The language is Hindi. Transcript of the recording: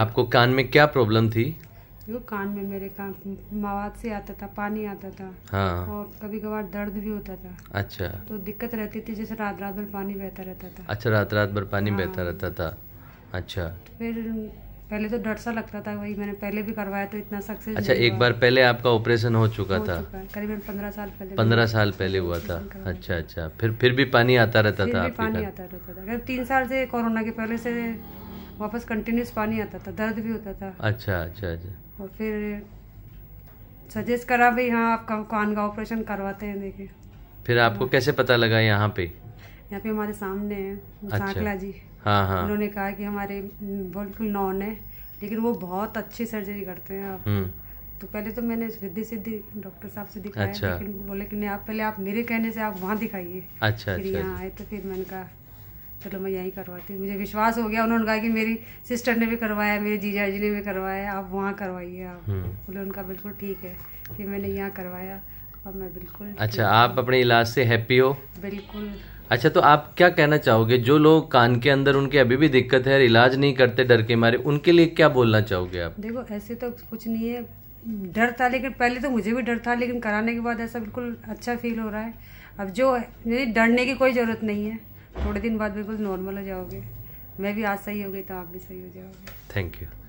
आपको कान में क्या प्रॉब्लम थी जो कान में मेरे कान मवाद से आता था पानी आता था हाँ। और कभी कभार दर्द भी होता था अच्छा तो दिक्कत रहती थी जैसे रात रात भर पानी बहता रहता था अच्छा रात रात भर पानी हाँ। बहता रहता था अच्छा तो फिर पहले तो डर सा लगता था वही मैंने पहले भी करवाया तो इतना सक्सेस अच्छा एक बार पहले आपका ऑपरेशन हो चुका हो था करीबन पंद्रह साल पहले पंद्रह साल पहले हुआ था अच्छा अच्छा फिर फिर भी पानी आता रहता था पानी आता रहता था तीन साल से कोरोना के पहले से वापस कंटिन्यूस पानी आता था दर्द भी होता था अच्छा अच्छा अच्छा और फिर सजेस्ट करा भाई हाँ आप कान का ऑपरेशन करवाते हैं देखे फिर आपको हाँ। कैसे पता लगा यहाँ पे यहाँ पे हमारे सामने अच्छा। जी हाँ हाँ उन्होंने कहा कि हमारे हम्म, बिल्कुल नॉन है लेकिन वो बहुत अच्छी सर्जरी करते हैं आप हम्म। तो पहले तो मैंने रिद्धि सिद्धि डॉक्टर साहब से दिखाया अच्छा। लेकिन बोले कि नहीं आप पहले आप मेरे कहने से आप वहाँ दिखाइए अच्छा, फिर अच्छा, यहाँ अच्छा। आए तो फिर मैंने कहा चलो मैं यहीं करवाती हूँ मुझे विश्वास हो गया उन्होंने कहा कि मेरी सिस्टर ने भी करवाया मेरे जीजा जी ने भी करवाया आप वहाँ करवाइए आप हम्म। बोले उनका बिल्कुल ठीक है फिर मैंने यहाँ करवाया और मैं बिल्कुल अच्छा आप अपने इलाज से हैप्पी हो बिल्कुल अच्छा तो आप क्या कहना चाहोगे जो लोग कान के अंदर उनके अभी भी दिक्कत है इलाज नहीं करते डर के मारे उनके लिए क्या बोलना चाहोगे आप देखो ऐसे तो कुछ नहीं है डर था लेकिन पहले तो मुझे भी डर था लेकिन कराने के बाद ऐसा बिल्कुल अच्छा फील हो रहा है अब जो डरने की कोई ज़रूरत नहीं है थोड़े दिन बाद बिल्कुल नॉर्मल हो जाओगे मैं भी आज सही हो गई तो आप भी सही हो जाओगे थैंक यू